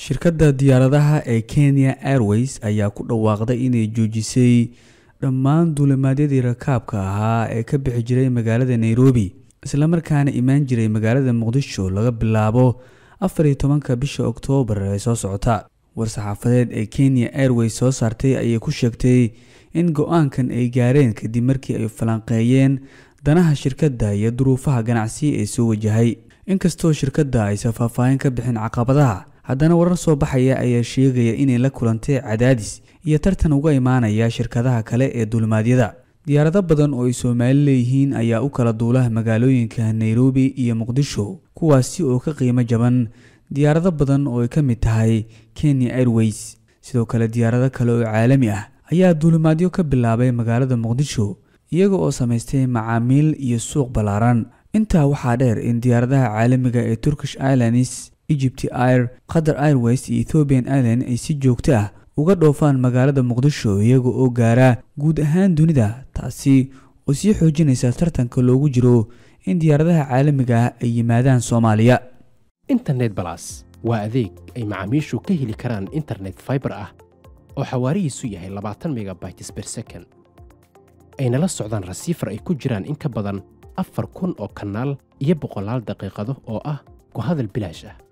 shirkadda diyaaradaha ee kenya airways ayaa ku dhawaaqday inay joojisay dhammaan duulimaadyadii rakaabka ahaa ee ka bixi jiray magaalada nairobi islamarkaana imaan jiray magaalada muqdisho laga bilaabo afariyo tobanka bisha oktoobar ee soo socota war-saxaafadeed ee kenya airways soo saartay ayay ku sheegtay in go-aankan ay gaareen kadib markii ay falanqeeyeen danaha shirkadda iyo duruufaha ganacsi ee soo wajahay inkastoo shirkadda aysan faahfaahin ka bixin caqabadaha haddana warar soo baxaya ayaa sheegaya inay la kulantay cadaadis iyo tartan uga imaanaya shirkadaha kale ee duulimaadyada diyaarado badan oo ay soomaali leeyihiin ayaa u kala duulaha magaalooyinka nairobi iyo muqdisho kuwaasi oo ka qiimo jaban diyaarado badan oo ay ka mid tahay kenya airways sidoo kale diyaarado kale oo caalami ah ayaa duulimaadyo ka bilaabay magaalada muqdisho iyaga oo samaystay macaamiil iyo suuq ballaaran intaa waxaa dheer in diyaaradaha caalamiga ah ee turkish irelands egypt ir qatar airways iyo ethiopian ireland ay si joogto ah uga dhoofaan magaalada muqdisho iyaga oo gaara guud ahaan dunida taasi oo sii xoojinaysa tartanka loogu jiro in diyaaradaha caalamiga ah ay yimaadaan soomaaliya internet balas waa adeeg ay macaamiishu ka heli karaan internet faibar ah oo xawaarihiisu yahay labaatan megabytes ber second ayna la socdaan rasiifar ay ku jiraan in ka badan afar kun oo kanaal iyo boqolaal daqiiqado oo ah ku hadal bilaash ah